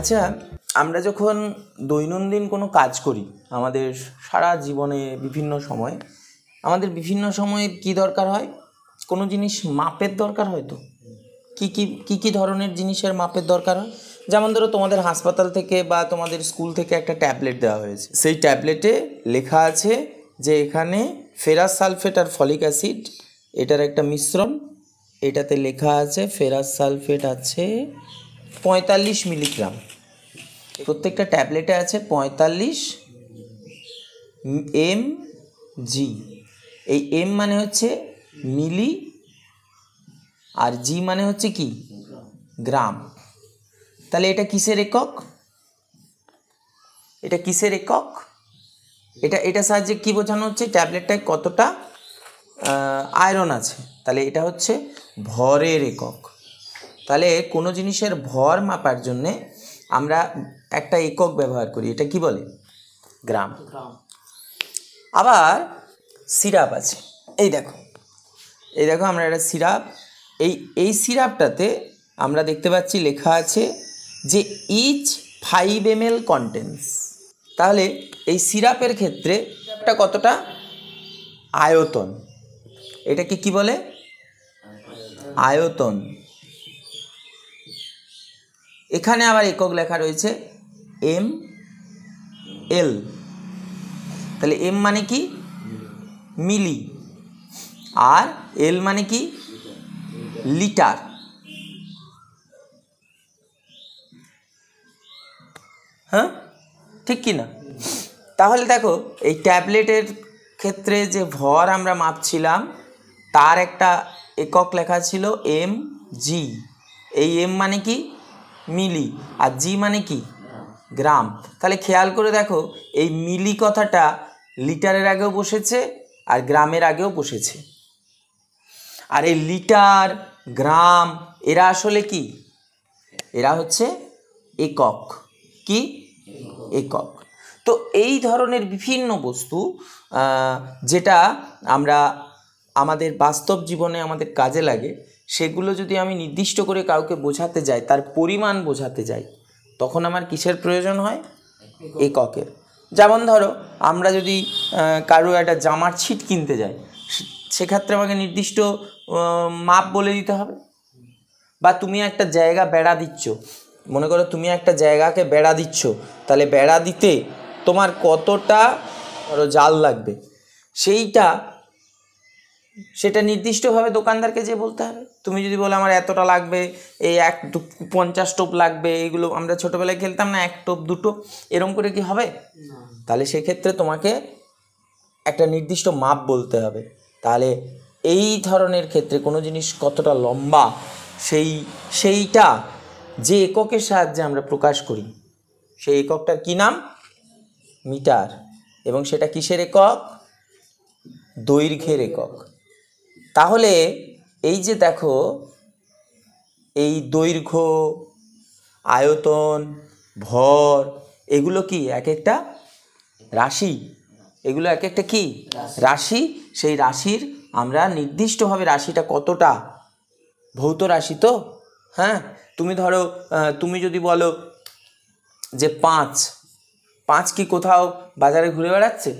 আচ্ছা আমরা যখন দৈনন্দিন কোনো কাজ করি আমাদের সারা জীবনে বিভিন্ন সময়ে আমাদের বিভিন্ন সময়ে কি দরকার হয় কোনো জিনিস মাপের দরকার হয় তো কী কী কী কী ধরনের জিনিসের মাপের দরকার হয় যেমন ধরো তোমাদের হাসপাতাল থেকে বা তোমাদের স্কুল থেকে একটা ট্যাবলেট দেওয়া হয়েছে সেই ট্যাবলেটে লেখা আছে যে এখানে ফেরাস সালফেট আর ফলিক অ্যাসিড এটার একটা মিশ্রণ এটাতে লেখা আছে ফেরাস সালফেট আছে পঁয়তাল্লিশ মিলিগ্রাম প্রত্যেকটা ট্যাবলেটে আছে পঁয়তাল্লিশ এম জি এই এম মানে হচ্ছে মিলি আর জি মানে হচ্ছে কি গ্রাম তাহলে এটা কিসের একক এটা কিসের একক এটা এটা সাহায্যে কী বোঝানো হচ্ছে ট্যাবলেটটায় কতটা আয়রন আছে তাহলে এটা হচ্ছে ভরের একক তাহলে কোনো জিনিসের ভর মাপার জন্যে আমরা একটা একক ব্যবহার করি এটা কি বলে গ্রাম আবার সিরাপ আছে এই দেখো এই দেখো আমরা একটা সিরাপ এই এই সিরাপটাতে আমরা দেখতে পাচ্ছি লেখা আছে যে each five M L contains তাহলে এই সিরাপের ক্ষেত্রে একটা কতটা আয়তন এটাকে কি বলে আয়তন এখানে আবার একক লেখা রয়েছে এম এল তাহলে এম মানে কি মিলি আর এল মানে কি লিটার হ্যাঁ ঠিক কি না তাহলে দেখো এই ট্যাবলেটের ক্ষেত্রে যে ভর আমরা মাপছিলাম তার একটা একক লেখা ছিল এম জি এই এম মানে কি মিলি আর জি মানে কি গ্রাম তাহলে খেয়াল করে দেখো এই মিলি কথাটা লিটারের আগেও বসেছে আর গ্রামের আগেও বসেছে আর এই লিটার গ্রাম এরা আসলে কি এরা হচ্ছে একক কি একক তো এই ধরনের বিভিন্ন বস্তু যেটা আমরা আমাদের বাস্তব জীবনে আমাদের কাজে লাগে সেগুলো যদি আমি নির্দিষ্ট করে কাউকে বোঝাতে যাই তার পরিমাণ বোঝাতে যাই তখন আমার কিসের প্রয়োজন হয় এককের যেমন ধরো আমরা যদি কারো একটা জামার ছিট কিনতে যাই সেক্ষেত্রে আমাকে নির্দিষ্ট মাপ বলে দিতে হবে বা তুমি একটা জায়গা বেড়া দিচ্ছ মনে করো তুমি একটা জায়গাকে বেড়া দিচ্ছ তাহলে বেড়া দিতে তোমার কতটা ধরো জাল লাগবে সেইটা সেটা নির্দিষ্টভাবে দোকানদারকে যে বলতে হবে তুমি যদি বলো আমার এতটা লাগবে এই এক পঞ্চাশ টোপ লাগবে এগুলো আমরা ছোটোবেলায় খেলতাম না এক টোপ দুটো এরম করে কি হবে তাহলে সেক্ষেত্রে তোমাকে একটা নির্দিষ্ট মাপ বলতে হবে তাহলে এই ধরনের ক্ষেত্রে কোনো জিনিস কতটা লম্বা সেই সেইটা যে এককের সাহায্যে আমরা প্রকাশ করি সেই এককটার কি নাম মিটার এবং সেটা কিসের একক দৈর্ঘ্যের একক তাহলে এই যে দেখো এই দৈর্ঘ্য আয়তন ভর এগুলো কি এক একটা রাশি এগুলো এক একটা কি রাশি সেই রাশির আমরা নির্দিষ্টভাবে রাশিটা কতটা ভৌত রাশি তো হ্যাঁ তুমি ধরো তুমি যদি বলো যে পাঁচ পাঁচ কি কোথাও বাজারে ঘুরে বেড়াচ্ছে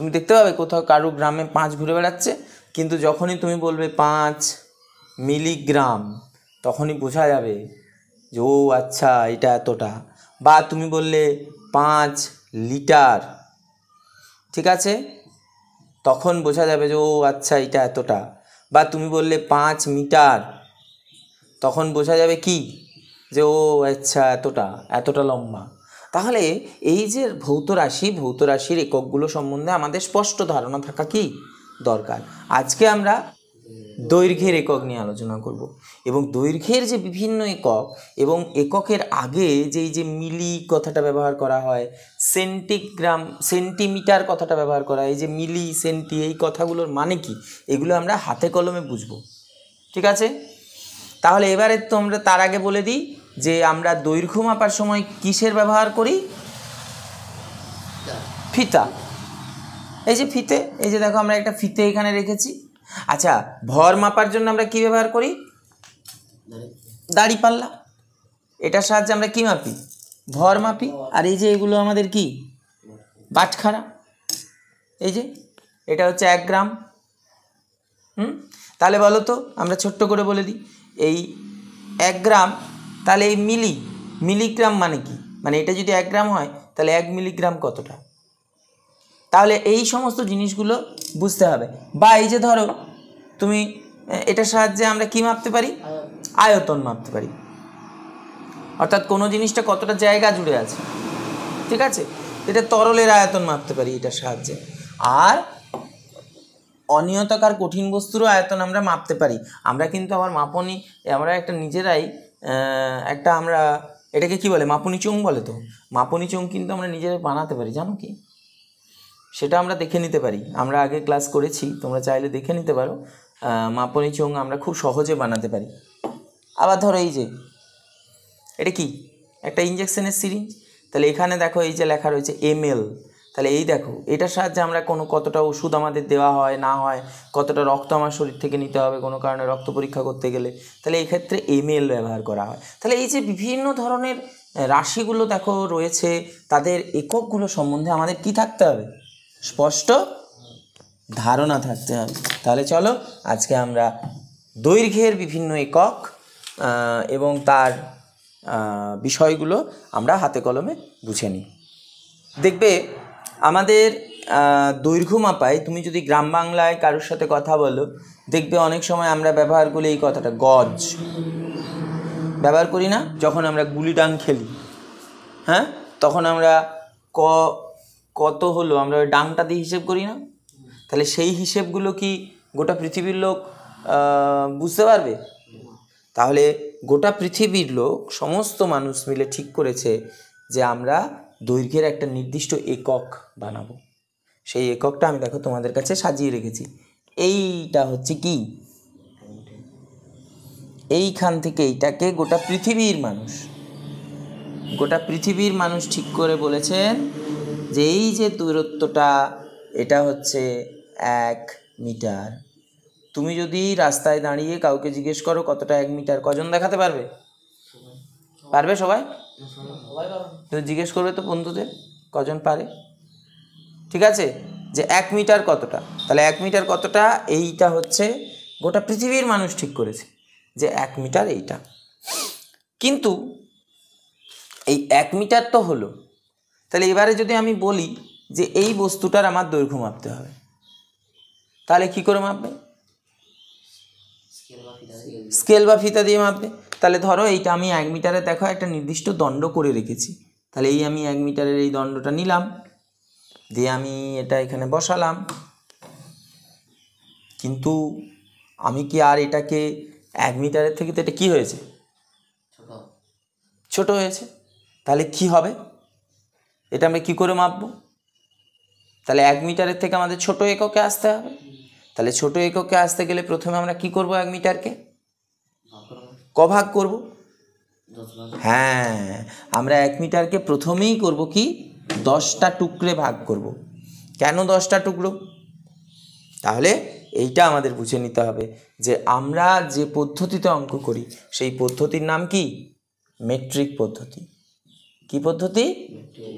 তুমি দেখতে পাবে কোথাও কারো গ্রামে পাঁচ ঘুরে বেড়াচ্ছে কিন্তু যখনই তুমি বলবে পাঁচ মিলিগ্রাম তখনই বোঝা যাবে যে ও আচ্ছা এটা এতটা বা তুমি বললে পাঁচ লিটার ঠিক আছে তখন বোঝা যাবে যে ও আচ্ছা এটা এতটা বা তুমি বললে পাঁচ মিটার তখন বোঝা যাবে কি যে ও আচ্ছা এতটা এতটা লম্বা তাহলে এই যে ভৌত রাশি ভৌত রাশির এককগুলো সম্বন্ধে আমাদের স্পষ্ট ধারণা থাকা কি দরকার আজকে আমরা দৈর্ঘ্যের একক নিয়ে আলোচনা করব এবং দৈর্ঘ্যের যে বিভিন্ন একক এবং এককের আগে যেই যে মিলি কথাটা ব্যবহার করা হয় সেন্টিগ্রাম সেন্টিমিটার কথাটা ব্যবহার করা হয় এই যে মিলি সেন্টি এই কথাগুলোর মানে কি এগুলো আমরা হাতে কলমে বুঝবো ঠিক আছে তাহলে এবারে তোমরা তার আগে বলে দিই যে আমরা দৈর্ঘ্য মাপার সময় কিসের ব্যবহার করি ফিতা এই যে ফিতে এই যে দেখো আমরা একটা ফিতে এখানে রেখেছি আচ্ছা ভর মাপার জন্য আমরা কি ব্যবহার করি দাড়ি পাল্লা এটার সাহায্যে আমরা কি মাপি ভর মাপি আর এই যে এগুলো আমাদের কি বাটখারা এই যে এটা হচ্ছে এক গ্রাম হুম তাহলে বলো তো আমরা ছোট্ট করে বলে দিই এই এক গ্রাম তাহলে এই মিলি মিলিগ্রাম মানে কি মানে এটা যদি এক গ্রাম হয় তাহলে এক মিলিগ্রাম কতটা তাহলে এই সমস্ত জিনিসগুলো বুঝতে হবে বা এই যে ধরো তুমি এটার সাহায্যে আমরা কি মাপতে পারি আয়তন মাপতে পারি অর্থাৎ কোনো জিনিসটা কতটা জায়গা জুড়ে আছে ঠিক আছে এটা তরলের আয়তন মাপতে পারি এটার সাহায্যে আর অনিয়তাকার কঠিন বস্তুরও আয়তন আমরা মাপতে পারি আমরা কিন্তু আমার মাপনই আমরা একটা নিজেরাই একটা আমরা এটাকে কি বলে মাপুনি চোং বলে তো মাপুনি চং কিন্তু আমরা নিজেরা বানাতে পারি জানো কি সেটা আমরা দেখে নিতে পারি আমরা আগে ক্লাস করেছি তোমরা চাইলে দেখে নিতে পারো মাপনি চোং আমরা খুব সহজে বানাতে পারি আবার ধরো এই যে এটা কি একটা ইঞ্জেকশনের সিরিঞ্জ তাহলে এখানে দেখো এই যে লেখা রয়েছে এল তাহলে এই দেখো এটার সাহায্যে আমরা কোনো কতটা ওষুধ আমাদের দেওয়া হয় না হয় কতটা রক্ত আমার শরীর থেকে নিতে হবে কোনো কারণে রক্ত পরীক্ষা করতে গেলে তাহলে এই ক্ষেত্রে এমএল ব্যবহার করা হয় তাহলে এই যে বিভিন্ন ধরনের রাশিগুলো দেখো রয়েছে তাদের এককগুলো সম্বন্ধে আমাদের কি থাকতে হবে স্পষ্ট ধারণা থাকতে হবে তাহলে চলো আজকে আমরা দৈর্ঘ্যের বিভিন্ন একক এবং তার বিষয়গুলো আমরা হাতে কলমে বুঝে নিই দেখবে আমাদের দৈর্ঘ্য মাপায় তুমি যদি গ্রাম বাংলায় কারোর সাথে কথা বলো দেখবে অনেক সময় আমরা ব্যবহার করি এই কথাটা গজ ব্যবহার করি না যখন আমরা গুলি ডাং খেলি হ্যাঁ তখন আমরা ক কত হলো আমরা ওই ডাংটা দিয়ে হিসেব করি না তাহলে সেই হিসেবগুলো কি গোটা পৃথিবীর লোক বুঝতে পারবে তাহলে গোটা পৃথিবীর লোক সমস্ত মানুষ মিলে ঠিক করেছে যে আমরা দৈর্ঘ্যের একটা নির্দিষ্ট একক বানাবো সেই এককটা আমি দেখো তোমাদের কাছে সাজিয়ে রেখেছি এইটা হচ্ছে কি এইখান থেকে এইটাকে গোটা পৃথিবীর মানুষ গোটা পৃথিবীর মানুষ ঠিক করে বলেছেন যে এই যে দূরত্বটা এটা হচ্ছে এক মিটার তুমি যদি রাস্তায় দাঁড়িয়ে কাউকে জিজ্ঞেস করো কতটা এক মিটার কজন দেখাতে পারবে পারবে সবাই তো জিজ্ঞেস করবে তো বন্ধুদের কজন পারে ঠিক আছে যে এক মিটার কতটা তাহলে এক মিটার কতটা এইটা হচ্ছে গোটা পৃথিবীর মানুষ ঠিক করেছে যে এক মিটার এইটা কিন্তু এই এক মিটার তো হলো তাহলে এবারে যদি আমি বলি যে এই বস্তুটার আমার দৈর্ঘ্য মাপতে হবে তাহলে কি করে মাপবে স্কেল বা ফিতা দিয়ে মাপবে তাহলে ধরো এইটা আমি এক মিটারে দেখো একটা নির্দিষ্ট দণ্ড করে রেখেছি তাহলে এই আমি এক মিটারের এই দণ্ডটা নিলাম দিয়ে আমি এটা এখানে বসালাম কিন্তু আমি কি আর এটাকে এক মিটারের থেকে তো এটা কী হয়েছে ছোট হয়েছে তাহলে কি হবে এটা আমরা কি করে মাপবো তাহলে এক মিটারের থেকে আমাদের ছোট এককে আসতে হবে তাহলে ছোট এককে আসতে গেলে প্রথমে আমরা কি করব এক মিটারকে ক ভাগ করব হ্যাঁ আমরা এক মিটারকে প্রথমেই করব কি দশটা টুকরে ভাগ করব কেন দশটা টুকরো তাহলে এইটা আমাদের বুঝে নিতে হবে যে আমরা যে পদ্ধতিতে অঙ্ক করি সেই পদ্ধতির নাম কি মেট্রিক পদ্ধতি কি পদ্ধতি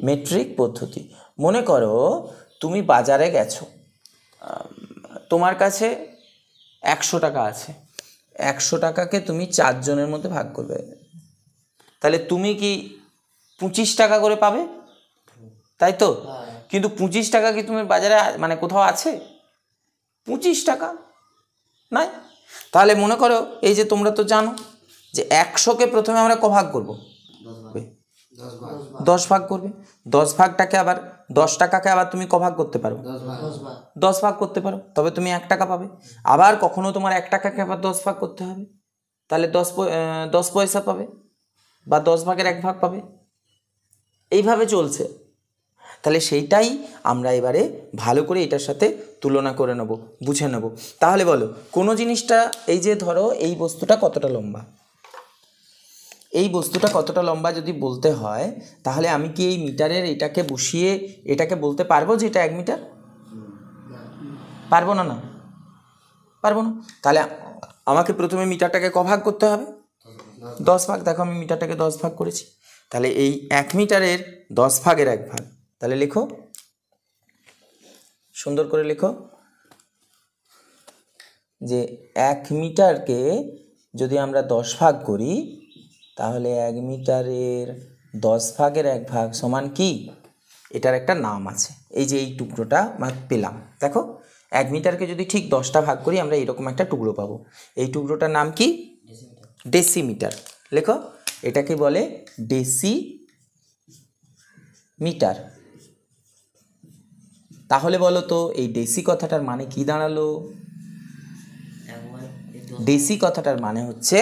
মেট্রিক পদ্ধতি মনে করো তুমি বাজারে গেছো তোমার কাছে একশো টাকা আছে একশো টাকাকে তুমি চারজনের মধ্যে ভাগ করবে তাহলে তুমি কি পঁচিশ টাকা করে পাবে তাই তো হ্যাঁ। কিন্তু পঁচিশ টাকা কি তুমি বাজারে মানে কোথাও আছে পঁচিশ টাকা নাই তাহলে মনে করো এই যে তোমরা তো জানো যে একশোকে প্রথমে আমরা ক ভাগ করবো দশ ভাগ করবে দশ ভাগটাকে আবার দশ টাকাকে আবার তুমি কভাগ করতে পারো দশ ভাগ করতে পারো তবে তুমি এক টাকা পাবে আবার কখনো তোমার এক টাকাকে আবার দশ ভাগ করতে হবে তাহলে দশ দশ পয়সা পাবে বা দশ ভাগের এক ভাগ পাবে এইভাবে চলছে তাহলে সেইটাই আমরা এবারে ভালো করে এটার সাথে তুলনা করে নেব বুঝে নেব তাহলে বলো কোনো জিনিসটা এই যে ধরো এই বস্তুটা কতটা লম্বা এই বস্তুটা কতটা লম্বা যদি বলতে হয় তাহলে আমি কি এই মিটারের এটাকে বসিয়ে এটাকে বলতে পারবো যে এটা এক মিটার পারবো না না পারবো না তাহলে আমাকে প্রথমে মিটারটাকে ক ভাগ করতে হবে দশ ভাগ দেখো আমি মিটারটাকে দশ ভাগ করেছি তাহলে এই এক মিটারের দশ ভাগের এক ভাগ তাহলে লেখো সুন্দর করে লেখো যে এক মিটারকে যদি আমরা দশ ভাগ করি তাহলে এক মিটারের দশ ভাগের এক ভাগ সমান কি এটার একটা নাম আছে এই যে এই টুকরোটা পেলাম দেখো এক মিটারকে যদি ঠিক দশটা ভাগ করি আমরা এরকম একটা টুকরো পাবো এই টুকরোটার নাম কি ডেসিমিটার লেখো এটাকে বলে ডেসি মিটার তাহলে বলো তো এই ডেসি কথাটার মানে কি দাঁড়ালো ডেসি কথাটার মানে হচ্ছে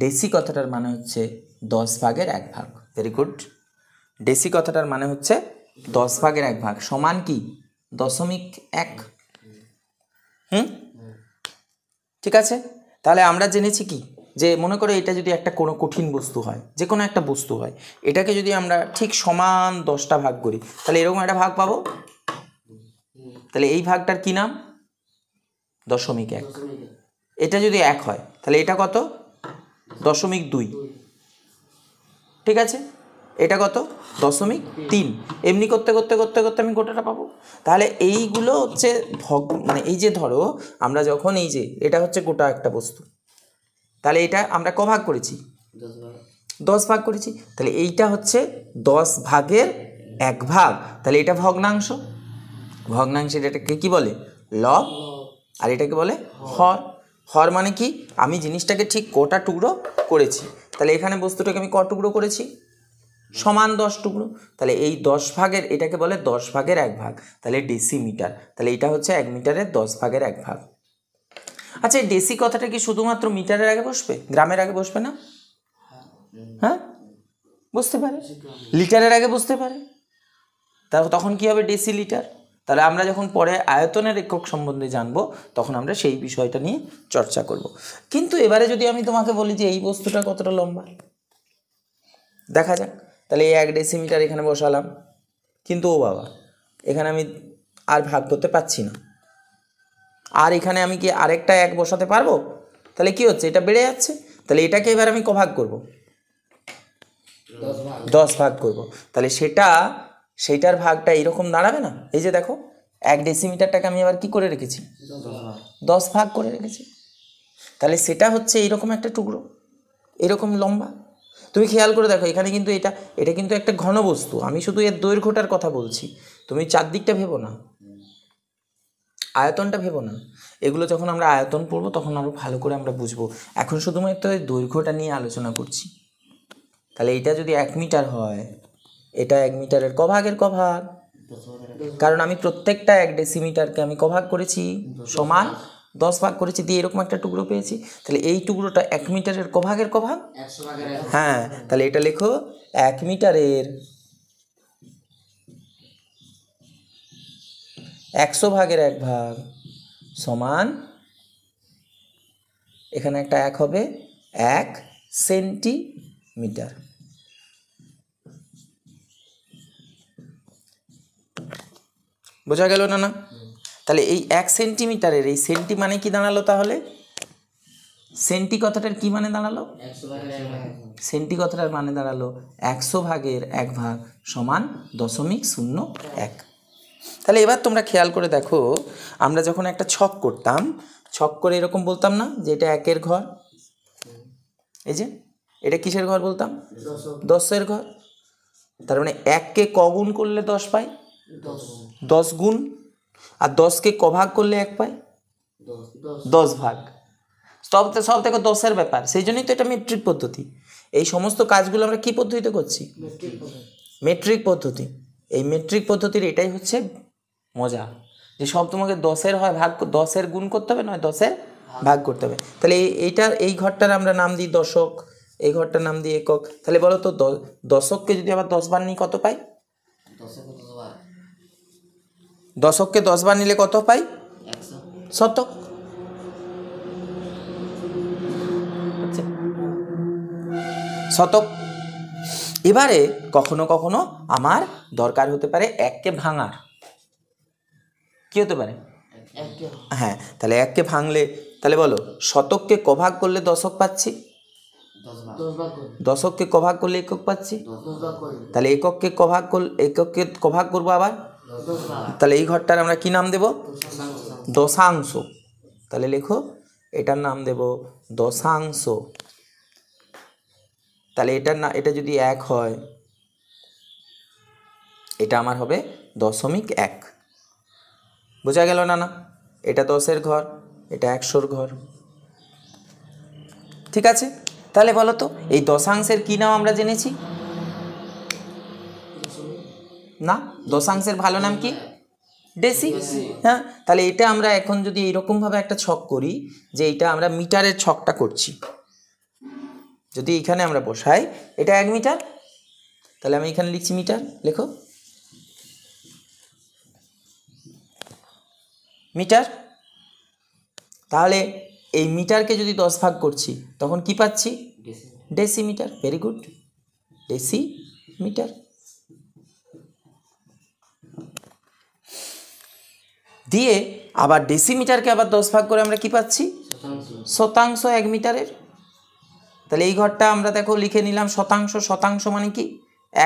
ডেসি কথাটার মানে হচ্ছে দশ ভাগের এক ভাগ ভেরি গুড ডেসি কথাটার মানে হচ্ছে দশ ভাগের এক ভাগ সমান কি দশমিক এক হুম ঠিক আছে তাহলে আমরা জেনেছি কি যে মনে করো এটা যদি একটা কোনো কঠিন বস্তু হয় যে কোনো একটা বস্তু হয় এটাকে যদি আমরা ঠিক সমান দশটা ভাগ করি তাহলে এরকম একটা ভাগ পাবো তাহলে এই ভাগটার কি নাম দশমিক এক এটা যদি এক হয় তাহলে এটা কত দশমিক দুই ঠিক আছে এটা কত দশমিক তিন এমনি করতে করতে করতে করতে আমি গোটাটা পাবো তাহলে এইগুলো হচ্ছে ভগ মানে এই যে ধরো আমরা যখন এই যে এটা হচ্ছে গোটা একটা বস্তু তাহলে এটা আমরা ক ভাগ করেছি দশ ভাগ করেছি তাহলে এইটা হচ্ছে দশ ভাগের এক ভাগ তাহলে এটা ভগ্নাংশ ভগ্নাংশের এটাকে কি বলে লব আর এটাকে বলে হর হর মানে কি আমি জিনিসটাকে ঠিক কটা টুকরো করেছি তাহলে এখানে বস্তুটাকে আমি ক টুকরো করেছি সমান দশ টুকরো তাহলে এই দশ ভাগের এটাকে বলে দশ ভাগের এক ভাগ তাহলে ডেসি মিটার তাহলে এটা হচ্ছে এক মিটারের দশ ভাগের এক ভাগ আচ্ছা এই ডেসি কথাটা কি শুধুমাত্র মিটারের আগে বসবে গ্রামের আগে বসবে না হ্যাঁ বসতে পারে লিটারের আগে বসতে পারে তখন কি হবে ডেসি লিটার তাহলে আমরা যখন পরে আয়তনের একক সম্বন্ধে জানব তখন আমরা সেই বিষয়টা নিয়ে চর্চা করব। কিন্তু এবারে যদি আমি তোমাকে বলি যে এই বস্তুটা কতটা লম্বা দেখা যাক তাহলে এই এক ডেসিমিটার এখানে বসালাম কিন্তু ও বাবা এখানে আমি আর ভাগ করতে পারছি না আর এখানে আমি কি আরেকটা এক বসাতে পারবো তাহলে কি হচ্ছে এটা বেড়ে যাচ্ছে তাহলে এটাকে এবার আমি ভাগ করবো দশ ভাগ করব তাহলে সেটা সেইটার ভাগটা এরকম দাঁড়াবে না এই যে দেখো এক ডেসিমিটারটাকে আমি আবার কি করে রেখেছি দশ ভাগ করে রেখেছি তাহলে সেটা হচ্ছে এইরকম একটা টুকরো এরকম লম্বা তুমি খেয়াল করে দেখো এখানে কিন্তু এটা এটা কিন্তু একটা ঘন বস্তু আমি শুধু এর দৈর্ঘ্যটার কথা বলছি তুমি চারদিকটা ভেবো না আয়তনটা ভেবো না এগুলো যখন আমরা আয়তন পড়বো তখন আরও ভালো করে আমরা বুঝবো এখন শুধুমাত্র দৈর্ঘ্যটা নিয়ে আলোচনা করছি তাহলে এটা যদি এক মিটার হয় এটা এক মিটারের কভাগের কভাগ কারণ আমি প্রত্যেকটা এক ডেসিমিটারকে আমি কভাগ করেছি সমান দশ ভাগ করেছি দিয়ে এরকম একটা টুকরো পেয়েছি তাহলে এই টুকরোটা এক মিটারের কভাগের কভাগ হ্যাঁ তাহলে এটা লেখো এক মিটারের একশো ভাগের এক ভাগ সমান এখানে একটা এক হবে এক সেন্টিমিটার বোঝা গেল না না তাহলে এই এক সেন্টিমিটারের এই সেন্টি মানে কি দাঁড়ালো তাহলে সেন্টি কথাটার কি মানে দাঁড়ালো সেন্টি কথাটার মানে দাঁড়ালো একশো ভাগের এক ভাগ সমান দশমিক শূন্য এক তাহলে এবার তোমরা খেয়াল করে দেখো আমরা যখন একটা ছক করতাম ছক করে এরকম বলতাম না যে এটা একের ঘর এই যে এটা কিসের ঘর বলতাম দশের ঘর তার মানে এককে কগুণ করলে দশ পাই দশ গুণ আর দশকে ক ভাগ করলে এক পায় দশ ভাগ সব সব দেখো দশের ব্যাপার সেই জন্যই তো এটা মেট্রিক পদ্ধতি এই সমস্ত কাজগুলো আমরা কী পদ্ধতিতে করছি মেট্রিক পদ্ধতি এই মেট্রিক পদ্ধতির এটাই হচ্ছে মজা যে সব তোমাকে দশের হয় ভাগ দশের গুণ করতে হবে নয় দশের ভাগ করতে হবে তাহলে এইটার এই ঘরটার আমরা নাম দিই দশক এই ঘরটার নাম দিই একক তাহলে বলো তো দশককে যদি আবার দশ বার নিই কত পাই দশককে দশবার নিলে কত পাই শতক আচ্ছা। শতক এবারে কখনো কখনো আমার দরকার হতে পারে এককে ভাঙার কি হতে পারে হ্যাঁ তাহলে এককে ভাঙলে তাহলে বলো শতককে কভাগ করলে দশক পাচ্ছি দশককে কভাগ করলে একক পাচ্ছি তাহলে একককে কভাগ করলে একককে কভাগ করবো আবার তাহলে এই ঘরটার আমরা কি নাম দেব দশাংশ তাহলে লেখো এটার নাম দেব দশাংশ তাহলে এটার না এটা যদি এক হয় এটা আমার হবে দশমিক এক বোঝা গেল না না এটা দশের ঘর এটা একশোর ঘর ঠিক আছে তাহলে বলো তো এই দশাংশের কী নাম আমরা জেনেছি না দশাংশের ভালো নাম কি ডেসি হ্যাঁ তাহলে এটা আমরা এখন যদি এইরকমভাবে একটা ছক করি যে এটা আমরা মিটারের ছকটা করছি যদি এখানে আমরা বসাই এটা এক মিটার তাহলে আমি এখানে লিখছি মিটার লেখো মিটার তাহলে এই মিটারকে যদি দশ ভাগ করছি তখন কি পাচ্ছি decimetre very good decimetre দিয়ে আবার ডেসিমিটারকে আবার দশ ভাগ করে আমরা কি পাচ্ছি শতাংশ এক মিটারের তাহলে এই ঘরটা আমরা দেখো লিখে নিলাম শতাংশ শতাংশ মানে কি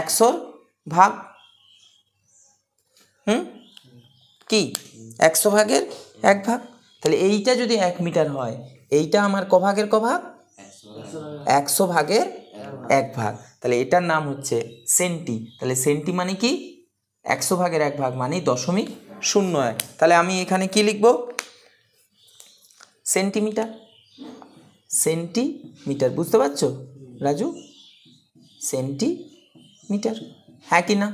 একশোর ভাগ হুম কি একশো ভাগের এক ভাগ তাহলে এইটা যদি এক মিটার হয় এইটা আমার ক ভাগের ক ভাগ একশো ভাগের এক ভাগ তাহলে এটার নাম হচ্ছে সেন্টি তাহলে সেন্টি মানে কি একশো ভাগের এক ভাগ মানে দশমিক শূন্য এক তাহলে আমি এখানে কি লিখব সেন্টিমিটার সেন্টিমিটার বুঝতে পারছো রাজু সেন্টিমিটার হ্যাঁ কি না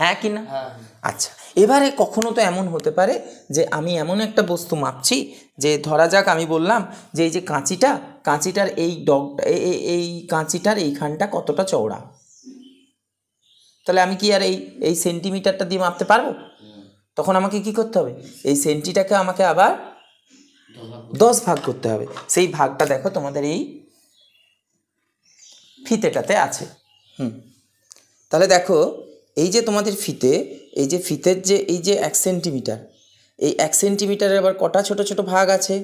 হ্যাঁ কি না হ্যাঁ। আচ্ছা এবারে কখনো তো এমন হতে পারে যে আমি এমন একটা বস্তু মাপছি যে ধরা যাক আমি বললাম যে এই যে কাঁচিটা কাঁচিটার এই ডগ এই কাঁচিটার এইখানটা কতটা চওড়া তাহলে আমি কি আর এই এই সেন্টিমিটারটা দিয়ে মাপতে পারবো তখন আমাকে কি করতে হবে এই সেন্টিটাকে আমাকে আবার দশ ভাগ করতে হবে সেই ভাগটা দেখো তোমাদের এই ফিতেটাতে আছে হুম তাহলে দেখো এই যে তোমাদের ফিতে এই যে ফিতের যে এই যে এক সেন্টিমিটার এই এক সেন্টিমিটারের আবার কটা ছোট ছোট ভাগ আছে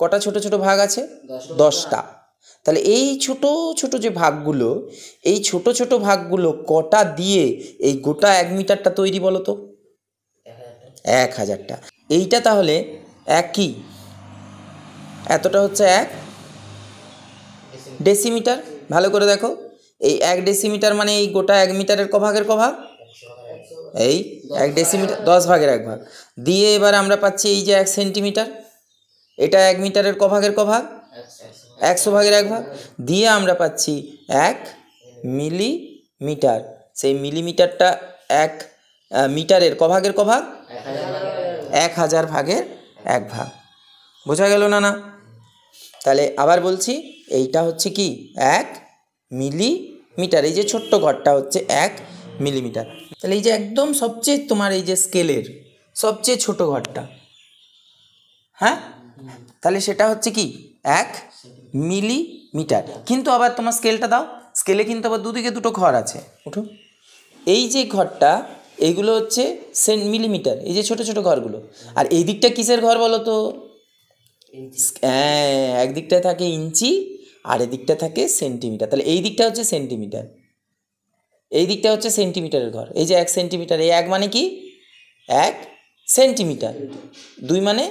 কটা ছোট ছোট ভাগ আছে দশটা তাহলে এই ছোট ছোট যে ভাগগুলো এই ছোট ছোট ভাগগুলো কটা দিয়ে এই গোটা এক মিটারটা তৈরি বলো তো এক হাজারটা এইটা তাহলে একই এতটা হচ্ছে এক ডেসিমিটার ভালো করে দেখো এই এক ডেসিমিটার মানে এই গোটা এক মিটারের কভাগের কভাগ এই এক ডেসিমিটার দশ ভাগের এক ভাগ দিয়ে এবার আমরা পাচ্ছি এই যে এক সেন্টিমিটার এটা এক মিটারের কভাগের কভাগ একশো ভাগের এক ভাগ দিয়ে আমরা পাচ্ছি এক মিলিমিটার সেই মিলিমিটারটা এক মিটারের ক ভাগের ক ভাগ এক হাজার ভাগের এক ভাগ বোঝা গেল না না তাহলে আবার বলছি এইটা হচ্ছে কি এক মিলিমিটার এই যে ছোট্ট ঘরটা হচ্ছে এক মিলিমিটার তাহলে এই যে একদম সবচেয়ে তোমার এই যে স্কেলের সবচেয়ে ছোট ঘরটা হ্যাঁ তাহলে সেটা হচ্ছে কি এক মিলিমিটার কিন্তু আবার তোমার স্কেলটা দাও স্কেলে কিন্তু আবার দুদিকে দুটো ঘর আছে উঠো এই যে ঘরটা এইগুলো হচ্ছে সেন্ট মিলিমিটার এই যে ছোট ছোট ঘরগুলো আর এই দিকটা কিসের ঘর বলো তো হ্যাঁ একদিকটা থাকে ইঞ্চি আর এদিকটা থাকে সেন্টিমিটার তাহলে এই দিকটা হচ্ছে সেন্টিমিটার এই দিকটা হচ্ছে সেন্টিমিটারের ঘর এই যে এক সেন্টিমিটার এই এক মানে কি এক সেন্টিমিটার দুই মানে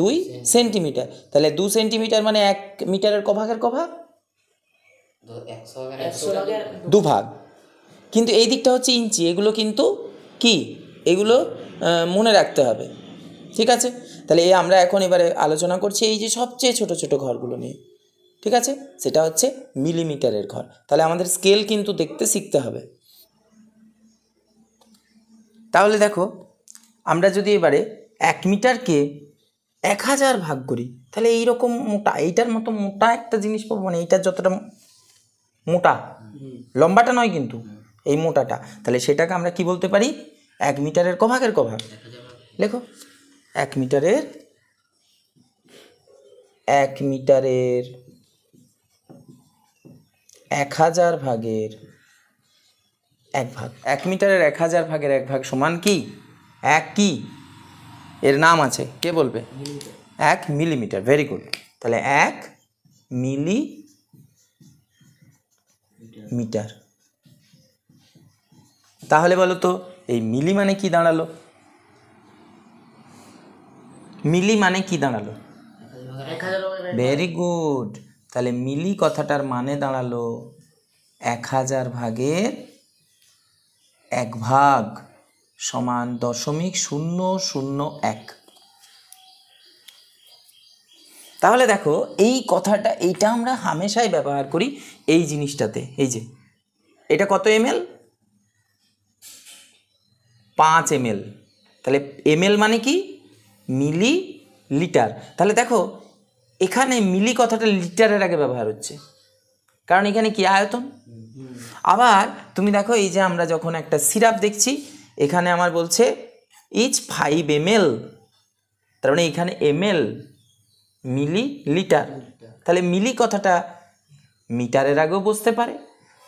দুই সেন্টিমিটার তাহলে দু সেন্টিমিটার মানে এক মিটারের কভাগের কভাগ দুভাগ কিন্তু এই দিকটা হচ্ছে ইঞ্চি এগুলো কিন্তু কি এগুলো মনে রাখতে হবে ঠিক আছে তাহলে এই আমরা এখন এবারে আলোচনা করছি এই যে সবচেয়ে ছোট ছোট ঘরগুলো নিয়ে ঠিক আছে সেটা হচ্ছে মিলিমিটারের ঘর তাহলে আমাদের স্কেল কিন্তু দেখতে শিখতে হবে তাহলে দেখো আমরা যদি এবারে এক মিটারকে এক হাজার ভাগ করি তাহলে এইরকম মোটা এইটার মতো মোটা একটা জিনিস পাবো মানে এইটার যতটা মোটা লম্বাটা নয় কিন্তু এই মোটাটা তাহলে সেটাকে আমরা কি বলতে পারি এক মিটারের কভাগের কভাগ লেখো এক মিটারের এক মিটারের এক হাজার ভাগের এক ভাগ এক মিটারের এক হাজার ভাগের এক ভাগ সমান কি এক কি এর নাম আছে কে বলবে এক মিলিমিটার ভেরি গুড তাহলে এক মিলি মিটার তাহলে বলো তো এই মিলি মানে কি দাঁড়ালো মিলি মানে কি দাঁড়ালো ভেরি গুড তাহলে মিলি কথাটার মানে দাঁড়ালো এক হাজার ভাগের এক ভাগ সমান দশমিক শূন্য শূন্য এক তাহলে দেখো এই কথাটা এইটা আমরা হামেশাই ব্যবহার করি এই জিনিসটাতে এই যে এটা কত এমএল পাঁচ এমএল তাহলে এমএল মানে কি মিলি লিটার তাহলে দেখো এখানে মিলি কথাটা লিটারের আগে ব্যবহার হচ্ছে কারণ এখানে কি আয়তন আবার তুমি দেখো এই যে আমরা যখন একটা সিরাপ দেখছি এখানে আমার বলছে ইচ ফাইভ এম এল তার মানে এখানে এম এল মিলি লিটার তাহলে মিলি কথাটা মিটারের আগেও বসতে পারে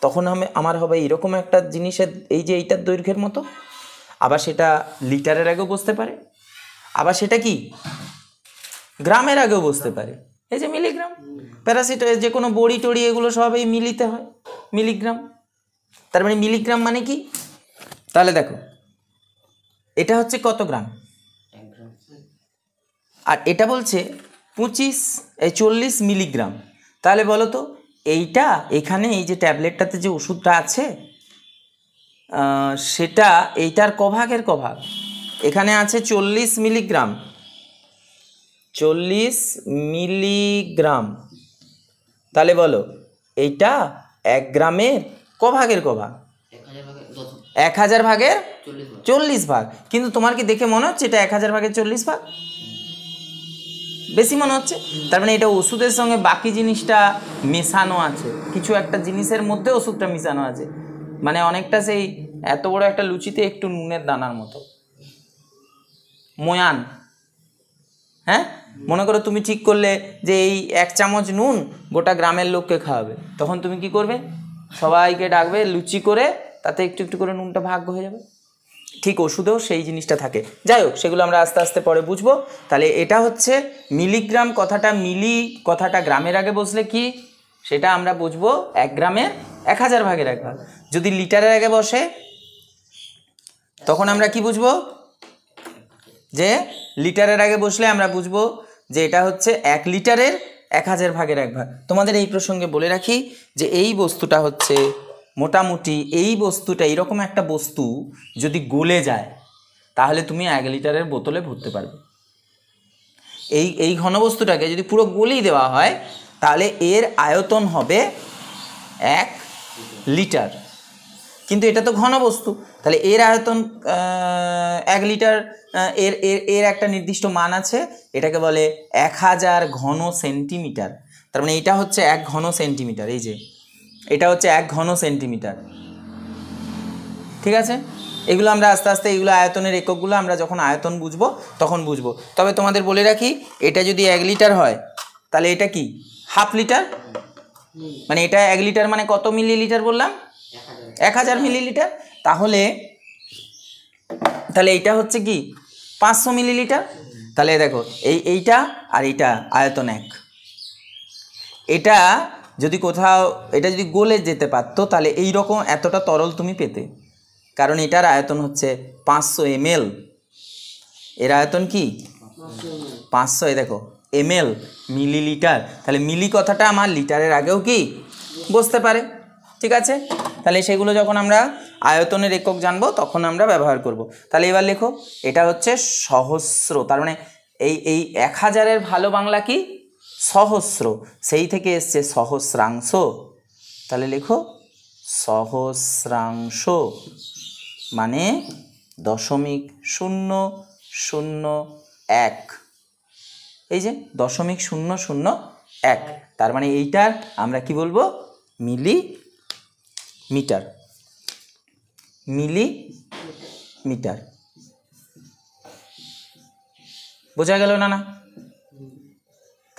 তখন আমি আমার হবে এরকম একটা জিনিসের এই যে এইটার দৈর্ঘ্যের মতো আবার সেটা লিটারের আগেও বসতে পারে আবার সেটা কি গ্রামের আগেও বসতে পারে এই যে মিলিগ্রাম প্যারাসিটা যে কোনো বড়ি টড়ি এগুলো সবই মিলিতে হয় মিলিগ্রাম তার মানে মিলিগ্রাম মানে কি তাহলে দেখো এটা হচ্ছে কত গ্রাম আর এটা বলছে পঁচিশ চল্লিশ মিলিগ্রাম তাহলে বলো তো এইটা এখানে এই যে ট্যাবলেটটাতে যে ওষুধটা আছে সেটা এইটার কভাগের কভাগ এখানে আছে চল্লিশ মিলিগ্রাম চল্লিশ মিলিগ্রাম তাহলে বলো এইটা এক গ্রামের কভাগের কভাগ এক হাজার ভাগের চল্লিশ ভাগ কিন্তু তোমার কি দেখে মনে হচ্ছে এটা এক হাজার ভাগের চল্লিশ ভাগ বেশি মনে হচ্ছে তার মানে এটা ওষুধের সঙ্গে বাকি জিনিসটা মেশানো আছে কিছু একটা জিনিসের মধ্যে ওষুধটা মেশানো আছে মানে অনেকটা সেই এত বড় একটা লুচিতে একটু নুনের দানার মতো ময়ান হ্যাঁ মনে করো তুমি ঠিক করলে যে এই এক চামচ নুন গোটা গ্রামের লোককে খাওয়াবে তখন তুমি কি করবে সবাইকে ডাকবে লুচি করে তাতে একটু একটু করে নুনটা ভাগ্য হয়ে যাবে ঠিক ওষুধেও সেই জিনিসটা থাকে যাই হোক সেগুলো আমরা আস্তে আস্তে পরে বুঝবো তাহলে এটা হচ্ছে মিলিগ্রাম কথাটা মিলি কথাটা গ্রামের আগে বসলে কি সেটা আমরা বুঝবো এক গ্রামের এক হাজার ভাগের এক ভাগ যদি লিটারের আগে বসে তখন আমরা কি বুঝবো যে লিটারের আগে বসলে আমরা বুঝবো যে এটা হচ্ছে এক লিটারের এক হাজার ভাগের এক ভাগ তোমাদের এই প্রসঙ্গে বলে রাখি যে এই বস্তুটা হচ্ছে মোটামুটি এই বস্তুটা এরকম একটা বস্তু যদি গলে যায় তাহলে তুমি এক লিটারের বোতলে ভরতে পারবে এই এই ঘনবস্তুটাকে যদি পুরো গলেই দেওয়া হয় তাহলে এর আয়তন হবে এক লিটার কিন্তু এটা তো ঘনবস্তু তাহলে এর আয়তন এক লিটার এর এর এর একটা নির্দিষ্ট মান আছে এটাকে বলে এক হাজার ঘন সেন্টিমিটার তার মানে এটা হচ্ছে এক ঘন সেন্টিমিটার এই যে এটা হচ্ছে এক ঘন সেন্টিমিটার ঠিক আছে এগুলো আমরা আস্তে আস্তে এগুলো আয়তনের এককগুলো আমরা যখন আয়তন বুঝব তখন বুঝব তবে তোমাদের বলে রাখি এটা যদি এক লিটার হয় তাহলে এটা কি হাফ লিটার মানে এটা এক লিটার মানে কত মিলিলিটার বললাম এক হাজার মিলিলিটার তাহলে তাহলে এইটা হচ্ছে কি পাঁচশো মিলিলিটার তাহলে দেখো এই এইটা আর এইটা আয়তন এক এটা যদি কোথাও এটা যদি গোলে যেতে পারতো তাহলে এই রকম এতটা তরল তুমি পেতে কারণ এটার আয়তন হচ্ছে পাঁচশো এমএল এর আয়তন কি পাঁচশো এ দেখো এমএল মিলিলিটার তাহলে মিলি কথাটা আমার লিটারের আগেও কি বসতে পারে ঠিক আছে তাহলে সেগুলো যখন আমরা আয়তনের একক জানবো তখন আমরা ব্যবহার করব। তাহলে এবার লেখো এটা হচ্ছে সহস্র তার মানে এই এই এক হাজারের ভালো বাংলা কি সহস্র সেই থেকে এসছে সহস্রাংশ তাহলে লেখো সহস্রাংশ মানে দশমিক শূন্য শূন্য এক এই যে দশমিক শূন্য শূন্য এক তার মানে এইটার আমরা কি বলবো মিলি মিটার মিলি মিটার বোঝা গেল না না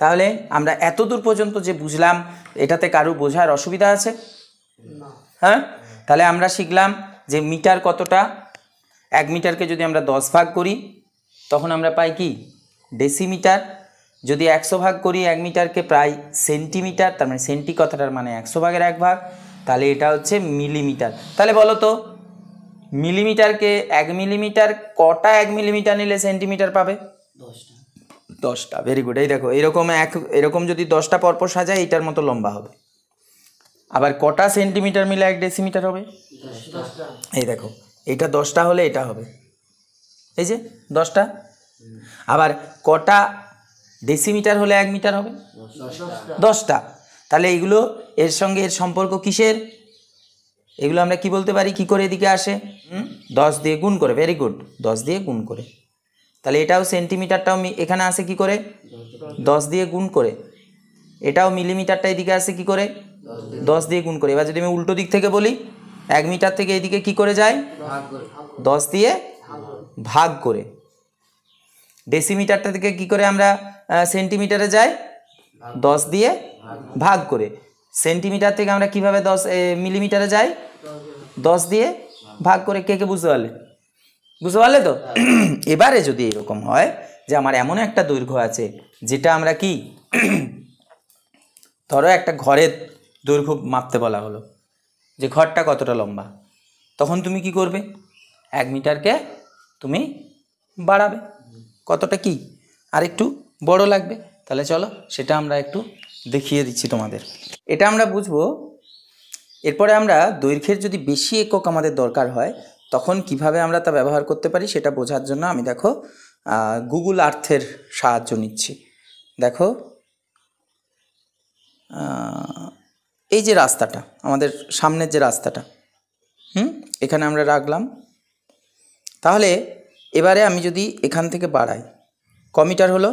তাহলে আমরা এত দূর পর্যন্ত যে বুঝলাম এটাতে কারো বোঝার অসুবিধা আছে হ্যাঁ তাহলে আমরা শিখলাম যে মিটার কতটা এক মিটারকে যদি আমরা দশ ভাগ করি তখন আমরা পাই কি ডেসিমিটার যদি একশো ভাগ করি এক মিটারকে প্রায় সেন্টিমিটার তার মানে সেন্টি কথাটার মানে একশো ভাগের এক ভাগ তাহলে এটা হচ্ছে মিলিমিটার তাহলে বলো তো মিলিমিটারকে এক মিলিমিটার কটা এক মিলিমিটার নিলে সেন্টিমিটার পাবে দশ দশটা ভেরি গুড এই দেখো এরকম এক এরকম যদি দশটা পরপর সাজায় এটার মতো লম্বা হবে আবার কটা সেন্টিমিটার মিলে এক ডেসিমিটার হবে এই দেখো এটা দশটা হলে এটা হবে এই যে দশটা আবার কটা ডেসিমিটার হলে এক মিটার হবে দশটা তাহলে এগুলো এর সঙ্গে এর সম্পর্ক কিসের এগুলো আমরা কি বলতে পারি কি করে এদিকে আসে দশ দিয়ে গুণ করে ভেরি গুড দশ দিয়ে গুণ করে তাহলে এটাও সেন্টিমিটারটাও এখানে আসে কি করে দশ দিয়ে গুণ করে এটাও মিলিমিটারটা এদিকে আসে কি করে দশ দিয়ে গুণ করে এবার যদি আমি উল্টো দিক থেকে বলি এক মিটার থেকে এদিকে কি করে যায় দশ দিয়ে ভাগ করে ডেসিমিটারটা থেকে কি করে আমরা সেন্টিমিটারে যাই দশ দিয়ে ভাগ করে সেন্টিমিটার থেকে আমরা কিভাবে দশ মিলিমিটারে যাই দশ দিয়ে ভাগ করে কে কে বুঝতে পারলে বুঝতে পারলে তো এবারে যদি এরকম হয় যে আমার এমন একটা দৈর্ঘ্য আছে যেটা আমরা কি ধরো একটা ঘরের দৈর্ঘ্য মাপতে বলা হলো যে ঘরটা কতটা লম্বা তখন তুমি কি করবে এক মিটারকে তুমি বাড়াবে কতটা কি আর একটু বড় লাগবে তাহলে চলো সেটা আমরা একটু দেখিয়ে দিচ্ছি তোমাদের এটা আমরা বুঝবো এরপরে আমরা দৈর্ঘ্যের যদি বেশি একক আমাদের দরকার হয় তখন কিভাবে আমরা তা ব্যবহার করতে পারি সেটা বোঝার জন্য আমি দেখো গুগল আর্থের সাহায্য নিচ্ছি দেখো এই যে রাস্তাটা আমাদের সামনের যে রাস্তাটা হুম এখানে আমরা রাখলাম তাহলে এবারে আমি যদি এখান থেকে বাড়াই ক মিটার হলো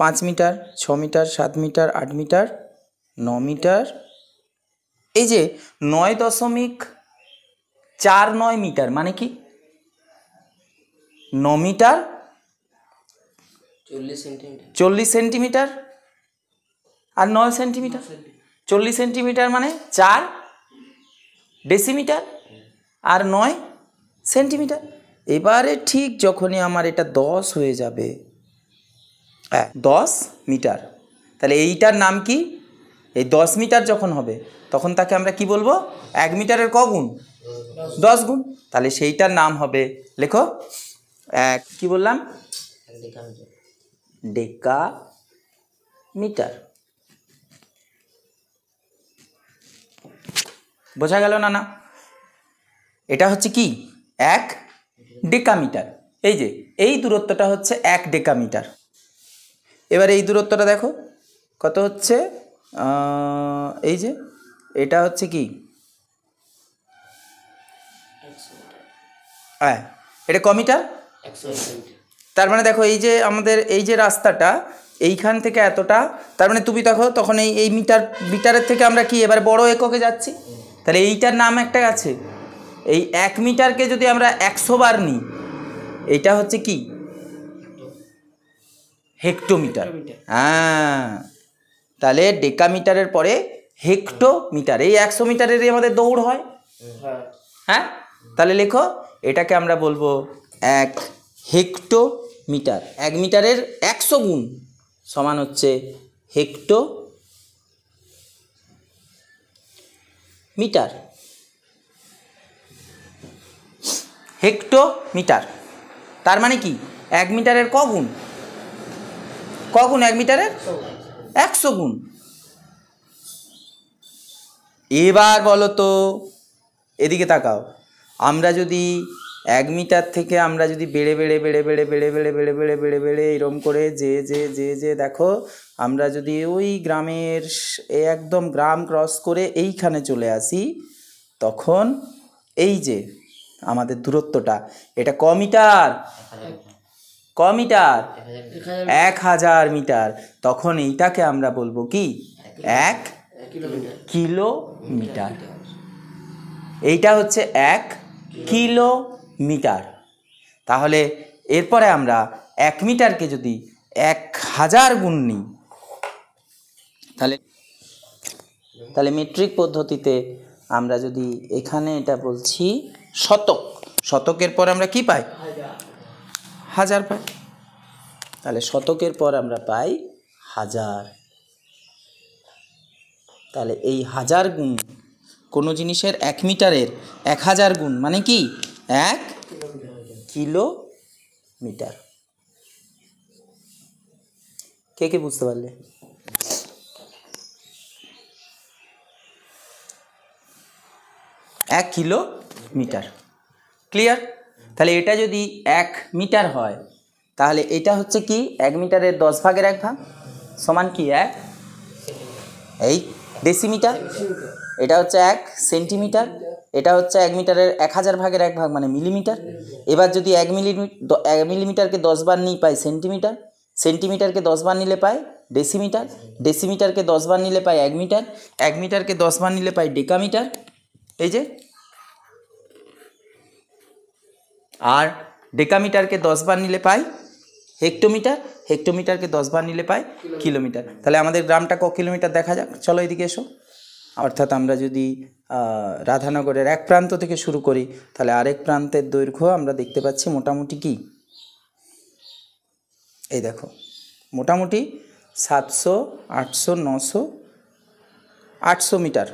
পাঁচ মিটার ছ মিটার সাত মিটার আট মিটার ন মিটার এই যে নয় দশমিক চার নয় মিটার মানে কি ন মিটার চল্লিশ সেন্টিমিটার আর নয় সেন্টিমিটার চল্লিশ সেন্টিমিটার মানে চার ডেসিমিটার আর নয় সেন্টিমিটার এবারে ঠিক যখনই আমার এটা দশ হয়ে যাবে হ্যাঁ দশ মিটার তাহলে এইটার নাম কি এই দশ মিটার যখন হবে তখন তাকে আমরা কি বলবো এক মিটারের কগুণ দশ গুণ তাহলে সেইটার নাম হবে লেখো এক কি বললাম ডেকা মিটার বোঝা গেল না না এটা হচ্ছে কি এক ডেকামিটার এই যে এই দূরত্বটা হচ্ছে এক ডেকামিটার এবার এই দূরত্বটা দেখো কত হচ্ছে এই যে এটা হচ্ছে কি হ্যাঁ এটা কমিটার তার মানে দেখো এই যে আমাদের এই যে রাস্তাটা এইখান থেকে এতটা তার মানে তুমি দেখো তখন এই এই মিটার মিটারের থেকে আমরা কি এবার বড় এককে যাচ্ছি তাহলে এইটার নাম একটা আছে এই এক মিটারকে যদি আমরা একশো বার নিই এইটা হচ্ছে কি হেক্টোমিটার হ্যাঁ তাহলে ডেকামিটারের পরে হেক্টোমিটার এই একশো মিটারেরই আমাদের দৌড় হয় হ্যাঁ, হ্যাঁ তাহলে লেখো এটাকে আমরা বলবো এক হেক্টোমিটার এক মিটারের একশো গুণ সমান হচ্ছে হেক্টো মিটার হেক্টো মিটার তার মানে কি এক মিটারের কগুণ কগুণ এক মিটারের একশো গুণ এবার বলো তো এদিকে তাকাও আমরা যদি এক মিটার থেকে আমরা যদি বেড়ে বেড়ে বেড়ে বেড়ে বেড়ে বেড়ে বেড়ে বেড়ে বেড়ে বেড়ে এরম করে যে যে যে যে দেখো আমরা যদি ওই গ্রামের একদম গ্রাম ক্রস করে এইখানে চলে আসি তখন এই যে আমাদের দূরত্বটা এটা ক মিটার ক মিটার এক হাজার মিটার তখন এইটাকে আমরা বলবো কি এক কিলোমিটার এইটা হচ্ছে এক কিলোমিটার তাহলে এরপরে আমরা এক মিটারকে যদি এক হাজার গুণ নিই তাহলে তাহলে মেট্রিক পদ্ধতিতে আমরা যদি এখানে এটা বলছি শতক শতকের পর আমরা কি পাই হাজার পাই তাহলে শতকের পর আমরা পাই হাজার তাহলে এই হাজার গুণ কোনো জিনিসের এক মিটারের এক হাজার গুণ মানে কি এক কিলো মিটার কে কে বুঝতে পারলে এক কিলো মিটার ক্লিয়ার তাহলে এটা যদি এক মিটার হয় তাহলে এটা হচ্ছে কি এক মিটারের দশ ভাগের এক ভাগ সমান কি এক এই ডেসিমিটার এটা হচ্ছে এক সেন্টিমিটার এটা হচ্ছে এক মিটারের এক হাজার ভাগের এক ভাগ মানে মিলিমিটার এবার যদি এক মিলিমিটার এক মিলিমিটারকে দশবার নিই পাই সেন্টিমিটার সেন্টিমিটারকে দশবার নিলে পাই ডেসিমিটার ডেসিমিটারকে দশবার নিলে পাই এক মিটার এক মিটারকে দশবার নিলে পাই ডেকামিটার এই যে আর ডেকামিটারকে দশবার নিলে পাই হেক্টোমিটার হেক্টোমিটারকে দশবার নিলে পাই কিলোমিটার তাহলে আমাদের গ্রামটা ক কিলোমিটার দেখা যাক চলো এদিকে এসো অর্থাৎ আমরা যদি রাধানগরের এক প্রান্ত থেকে শুরু করি তাহলে আরেক প্রান্তের দৈর্ঘ্য আমরা দেখতে পাচ্ছি মোটামুটি কি এই দেখো মোটামুটি সাতশো আটশো নশো আটশো মিটার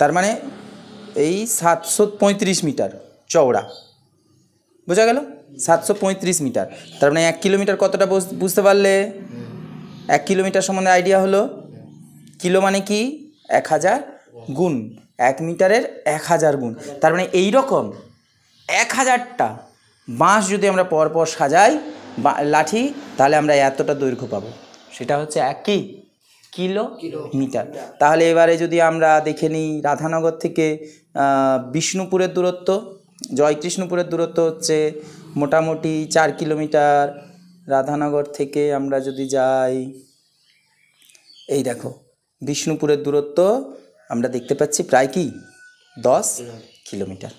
তার মানে এই সাতশো পঁয়ত্রিশ মিটার চওড়া বোঝা গেল সাতশো পঁয়ত্রিশ মিটার তার মানে এক কিলোমিটার কতটা বুঝতে পারলে এক কিলোমিটার সম্বন্ধে আইডিয়া হলো কিলো মানে কি এক হাজার গুণ এক মিটারের এক হাজার গুণ তার মানে এই রকম এক হাজারটা বাঁশ যদি আমরা পরপর সাজাই বা লাঠি তাহলে আমরা এতটা দৈর্ঘ্য পাবো সেটা হচ্ছে এক কি কিলো মিটার তাহলে এবারে যদি আমরা দেখে নিই রাধানগর থেকে বিষ্ণুপুরের দূরত্ব জয়কৃষ্ণপুরের দূরত্ব হচ্ছে মোটামুটি চার কিলোমিটার রাধানগর থেকে আমরা যদি যাই এই দেখো বিষ্ণুপুরের দূরত্ব আমরা দেখতে পাচ্ছি প্রায় কি দশ কিলোমিটার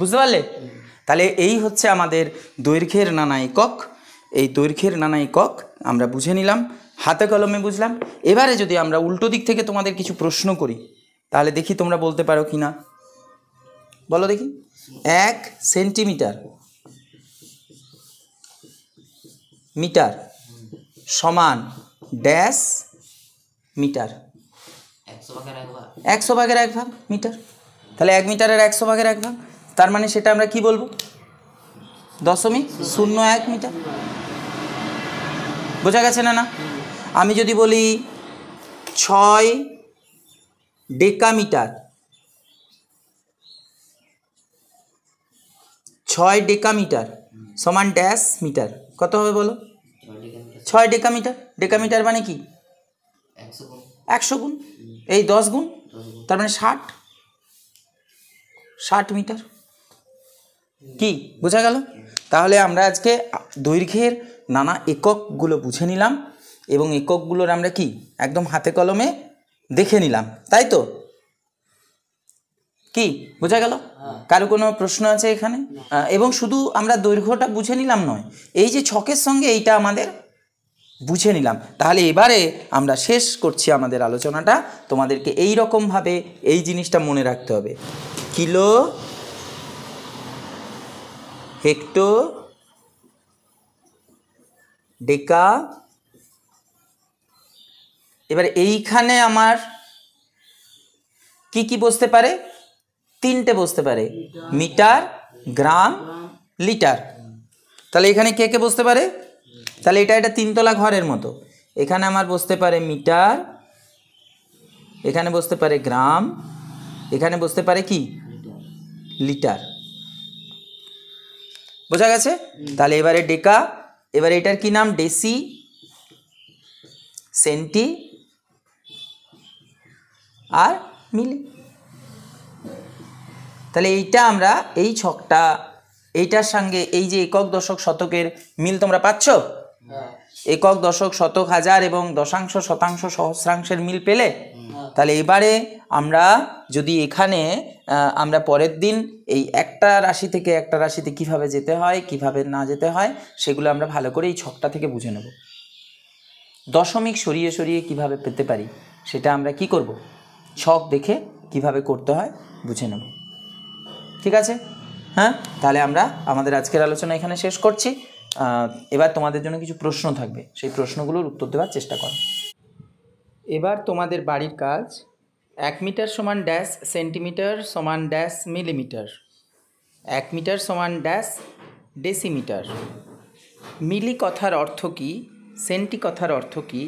বুঝতে পারলে তাহলে এই হচ্ছে আমাদের দৈর্ঘ্যের নানা একক এই দৈর্ঘ্যের নানা একক আমরা বুঝে নিলাম হাতে কলমে বুঝলাম এবারে যদি আমরা উল্টো দিক থেকে তোমাদের কিছু প্রশ্ন করি তাহলে দেখি তোমরা বলতে পারো কি না বলো দেখি এক সেন্টিমিটার মিটার সমান ড্যাশ মিটার একশো ভাগের এক ভাগ মিটার তাহলে এক মিটারের একশো ভাগের এক ভাগ তার মানে সেটা আমরা কি বলবো দশমিক শূন্য এক মিটার বোঝা গেছে না না আমি যদি বলি ছয় ডেকামিটার ছয় ডেকামিটার সমান ড্যাশ মিটার কত হবে বলো ছয় ডেকামিটার ডেকামিটার মানে কি একশো গুণ এই দশ গুণ তার মানে ষাট ষাট মিটার কি বোঝা গেল তাহলে আমরা আজকে দৈর্ঘ্যের নানা এককগুলো বুঝে নিলাম এবং এককগুলোর আমরা কি একদম হাতে কলমে দেখে নিলাম তাই তো কি বোঝা গেল কারো কোনো প্রশ্ন আছে এখানে এবং শুধু আমরা দৈর্ঘ্যটা বুঝে নিলাম নয় এই যে ছকের সঙ্গে এইটা আমাদের বুঝে নিলাম তাহলে এবারে আমরা শেষ করছি আমাদের আলোচনাটা তোমাদেরকে এই রকমভাবে এই জিনিসটা মনে রাখতে হবে কিলো হেক্টো ডেকা এবার এইখানে আমার কি কি বসতে পারে তিনটে বসতে পারে মিটার গ্রাম লিটার তাহলে এখানে কে কে বসতে পারে তাহলে এটা এটা তিনতলা ঘরের মতো এখানে আমার বসতে পারে মিটার এখানে বসতে পারে গ্রাম এখানে বসতে পারে কি লিটার বোঝা গেছে তাহলে এবারে ডেকা এবার এটার কি নাম ডেসি সেন্টি আর মিলি তাহলে এইটা আমরা এই ছকটা এইটার সঙ্গে এই যে একক দশক শতকের মিল তোমরা পাচ্ছ একক দশক শতক হাজার এবং দশাংশ শতাংশ সহস্রাংশের মিল পেলে তাহলে এবারে আমরা যদি এখানে আমরা পরের দিন এই একটা রাশি থেকে একটা রাশিতে কিভাবে যেতে হয় কিভাবে না যেতে হয় সেগুলো আমরা ভালো করে এই ছকটা থেকে বুঝে নেব দশমিক সরিয়ে সরিয়ে কিভাবে পেতে পারি সেটা আমরা কি করব ছক দেখে কিভাবে করতে হয় বুঝে নেব ঠিক আছে হ্যাঁ তাহলে আমরা আমাদের আজকের আলোচনা এখানে শেষ করছি এবার তোমাদের জন্য কিছু প্রশ্ন থাকবে সেই প্রশ্নগুলোর উত্তর দেওয়ার চেষ্টা করো এবার তোমাদের বাড়ির কাজ এক মিটার সমান ড্যাশ সেন্টিমিটার সমান ড্যাশ মিলিমিটার এক মিটার সমান ড্যাশ ডেসিমিটার মিলি কথার অর্থ কী সেন্টি কথার অর্থ কী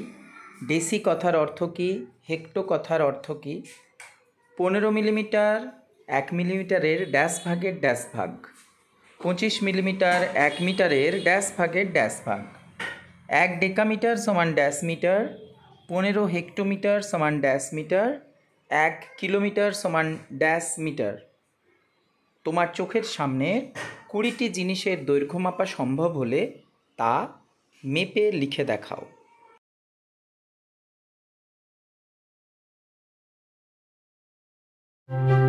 ডেসি কথার অর্থ কী হেক্টো কথার অর্থ কী পনেরো মিলিমিটার এক মিলিমিটারের ড্যাশ ভাগের ড্যাশ ভাগ পঁচিশ মিলিমিটার এক মিটারের ড্যাশ ভাগের ড্যাশ ভাগ এক ডেকামিটার সমান ড্যাশ মিটার পনেরো হেক্টোমিটার সমান ড্যাশ মিটার এক কিলোমিটার সমান ড্যাশ মিটার তোমার চোখের সামনে কুড়িটি জিনিসের দৈর্ঘ্য মাপা সম্ভব হলে তা মেপে লিখে দেখাও thank you